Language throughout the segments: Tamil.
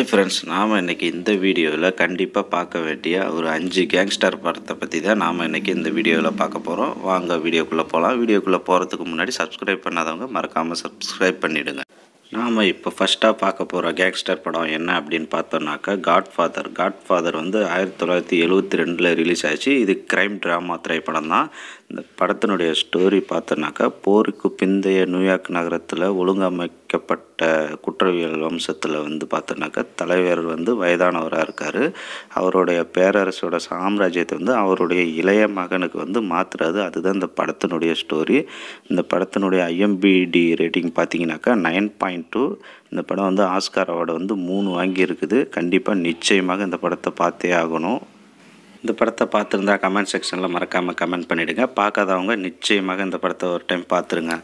ஹாய் ஃப்ரெண்ட்ஸ் நாம் இன்றைக்கி இந்த வீடியோவில் கண்டிப்பாக பார்க்க வேண்டிய ஒரு அஞ்சு கேங்ஸ்டர் படத்தை பற்றி தான் நாம் இன்றைக்கி இந்த வீடியோவில் பார்க்க போகிறோம் வாங்க வீடியோக்குள்ளே போகலாம் வீடியோக்குள்ளே போகிறதுக்கு முன்னாடி சப்ஸ்கிரைப் பண்ணாதவங்க மறக்காமல் சப்ஸ்கிரைப் பண்ணிவிடுங்க நாம் இப்போ ஃபஸ்ட்டாக பார்க்க போகிற கேங்ஸ்டர் படம் என்ன அப்படின்னு பார்த்தோன்னாக்கா காட்ஃபாதர் காட்ஃபாதர் வந்து ஆயிரத்தி தொள்ளாயிரத்தி எழுவத்தி ரெண்டில் ரிலீஸ் ஆச்சு இது க்ரைம் ட்ராமா திரைப்படம் தான் இந்த படத்தினுடைய ஸ்டோரி பார்த்தோன்னாக்கா போருக்கு பிந்தைய நியூயார்க் நகரத்தில் ஒழுங்கமைக்கப்பட்ட குற்றவியல் வம்சத்தில் வந்து பார்த்தோன்னாக்கா தலைவர் வந்து வயதானவராக இருக்கார் அவருடைய பேரரசோட சாம்ராஜ்யத்தை வந்து அவருடைய இளைய மகனுக்கு வந்து மாற்றுறது அதுதான் இந்த படத்தினுடைய ஸ்டோரி இந்த படத்தினுடைய ஐஎம்பிடி ரேட்டிங் பார்த்தீங்கன்னாக்கா நைன் பாயிண்ட் டூ இந்த படம் வந்து ஆஸ்கார் அவார்டு வந்து மூணு வாங்கியிருக்குது கண்டிப்பாக நிச்சயமாக இந்த படத்தை பார்த்தே ஆகணும் இந்த படத்தை பார்த்துருந்தா கமெண்ட் செக்ஷனில் மறக்காமல் கமெண்ட் பண்ணிவிடுங்க பார்க்காதவங்க நிச்சயமாக இந்த படத்தை ஒரு டைம் பார்த்துருங்க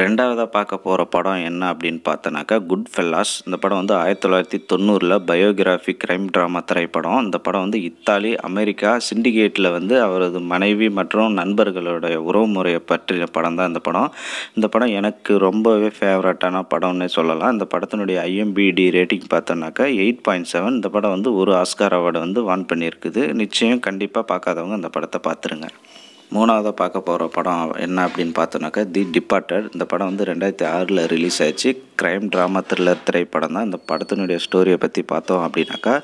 ரெண்டாவதாக பார்க்க போகிற படம் என்ன அப்படின்னு பார்த்தோன்னாக்கா குட் ஃபெல்லாஸ் இந்த படம் வந்து ஆயிரத்தி தொள்ளாயிரத்தி தொண்ணூறில் பயோகிராஃபி கிரைம் ட்ராமா திரைப்படம் இந்த படம் வந்து இத்தாலி அமெரிக்கா சிண்டிகேட்டில் வந்து அவரது மனைவி மற்றும் நண்பர்களுடைய உறவுமுறையை பற்றிய படம் தான் இந்த படம் இந்த படம் எனக்கு ரொம்பவே ஃபேவரட்டான படம்னே சொல்லலாம் இந்த படத்தினுடைய ஐஎம்பிடி ரேட்டிங் பார்த்தோன்னாக்கா எயிட் பாயிண்ட் செவன் இந்த படம் வந்து ஒரு ஆஸ்கார் அவார்டு வந்து வான் பண்ணியிருக்குது நிச்சயம் கண்டிப்பாக பார்க்காதவங்க அந்த படத்தை பார்த்துருங்க மூணாவதாக பார்க்க போகிற படம் என்ன அப்படின்னு பார்த்தோன்னாக்கா தி டிபார்ட்டட் இந்த படம் வந்து ரெண்டாயிரத்தி ஆறில் ரிலீஸ் ஆயிடுச்சு க்ரைம் ட்ராமா த்ரில்லர் திரைப்படம் தான் இந்த படத்தினுடைய ஸ்டோரியை பற்றி பார்த்தோம் அப்படின்னாக்கா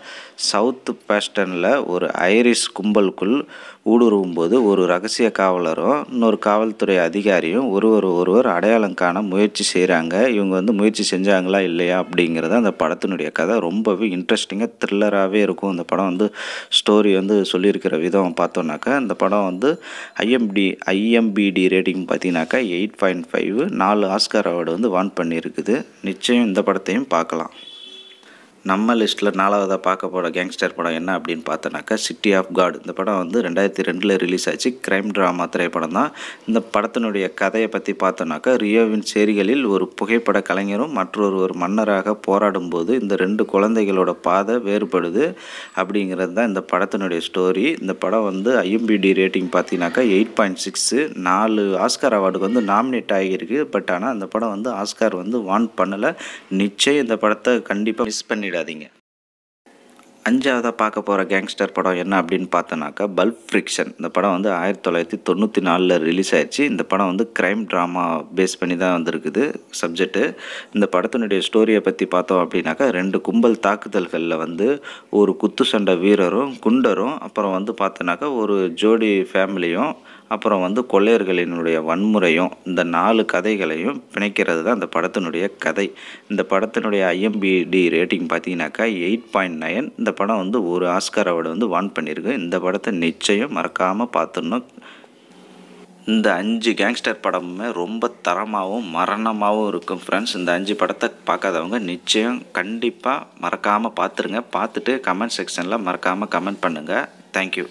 சவுத் பேஸ்டனில் ஒரு ஐரிஷ் கும்பலுக்குள் ஊடுருவும் போது ஒரு ரகசிய காவலரும் இன்னொரு காவல்துறை அதிகாரியும் ஒருவர் ஒருவர் அடையாளம் காண முயற்சி செய்கிறாங்க இவங்க வந்து முயற்சி செஞ்சாங்களா இல்லையா அப்படிங்கிறத அந்த படத்தினுடைய கதை ரொம்பவே இன்ட்ரெஸ்டிங்காக த்ரில்லராகவே இருக்கும் அந்த படம் வந்து ஸ்டோரி வந்து சொல்லியிருக்கிற விதம் பார்த்தோம்னாக்கா இந்த படம் வந்து ஐஎம்டி ஐஎம்பிடி ரேட்டிங் பார்த்தீங்கன்னாக்கா எயிட் பாயிண்ட் ஃபைவ் நாலு ஆஸ்கார் அவார்டு வந்து வான் பண்ணியிருக்குது நிச்சயம் இந்த படத்தையும் பார்க்கலாம் நம்ம லிஸ்ட்டில் நாலாவதாக பார்க்க போகிற கேங்ஸ்டர் படம் என்ன அப்படின்னு பார்த்தோன்னாக்கா சிட்டி ஆஃப் காட் இந்த படம் வந்து ரெண்டாயிரத்தி ரெண்டில் ரிலீஸ் ஆச்சு கிரைம் ட்ராமா திரைப்படம் தான் இந்த படத்தினுடைய கதையை பற்றி பார்த்தோன்னாக்கா ரியோவின் சேரிகளில் ஒரு புகைப்பட கலைஞரும் மற்றொரு ஒரு மன்னராக போராடும் போது இந்த ரெண்டு குழந்தைகளோட பாதை வேறுபடுது அப்படிங்கிறது தான் இந்த படத்தினுடைய ஸ்டோரி இந்த படம் வந்து ஐஎம்பிடி ரேட்டிங் பார்த்தீங்கன்னாக்கா எயிட் பாயிண்ட் சிக்ஸு நாலு ஆஸ்கார் அவார்டுக்கு வந்து நாமினேட் ஆகியிருக்கு பட் ஆனால் அந்த படம் வந்து ஆஸ்கார் வந்து வான் பண்ணலை நிச்சயம் இந்த படத்தை கண்டிப்பாக மிஸ் பண்ணி பண்ணிடாதீங்க அஞ்சாவதாக பார்க்க போகிற கேங்ஸ்டர் படம் என்ன அப்படின்னு பார்த்தோன்னாக்கா பல்ப் ஃப்ரிக்ஷன் இந்த படம் வந்து ஆயிரத்தி தொள்ளாயிரத்தி தொண்ணூற்றி நாலில் ரிலீஸ் ஆயிடுச்சு இந்த படம் வந்து க்ரைம் ட்ராமா பேஸ் பண்ணி தான் வந்திருக்குது சப்ஜெக்ட்டு இந்த படத்தினுடைய ஸ்டோரியை பற்றி பார்த்தோம் அப்படின்னாக்கா ரெண்டு கும்பல் தாக்குதல்களில் வந்து ஒரு குத்து சண்டை வீரரும் குண்டரும் அப்புறம் வந்து பார்த்தோன்னாக்கா ஒரு ஜோடி ஃபேமிலியும் அப்புறம் வந்து கொள்ளையர்களினுடைய வன்முறையும் இந்த நாலு கதைகளையும் பிணைக்கிறது தான் இந்த படத்தினுடைய கதை இந்த படத்தினுடைய ஐஎம்பிடி ரேட்டிங் பார்த்தீங்கன்னாக்கா எயிட் பாயிண்ட் நைன் இந்த படம் வந்து ஒரு ஆஸ்கர் அவார்டு வந்து வான் பண்ணியிருக்கு இந்த படத்தை நிச்சயம் மறக்காமல் பார்த்துடணும் இந்த அஞ்சு கேங்ஸ்டர் படமுமே ரொம்ப தரமாகவும் மரணமாகவும் இருக்கும் ஃப்ரெண்ட்ஸ் இந்த அஞ்சு படத்தை பார்க்காதவங்க நிச்சயம் கண்டிப்பாக மறக்காமல் பார்த்துருங்க பார்த்துட்டு கமெண்ட் செக்ஷனில் மறக்காமல் கமெண்ட் பண்ணுங்கள் தேங்க்யூ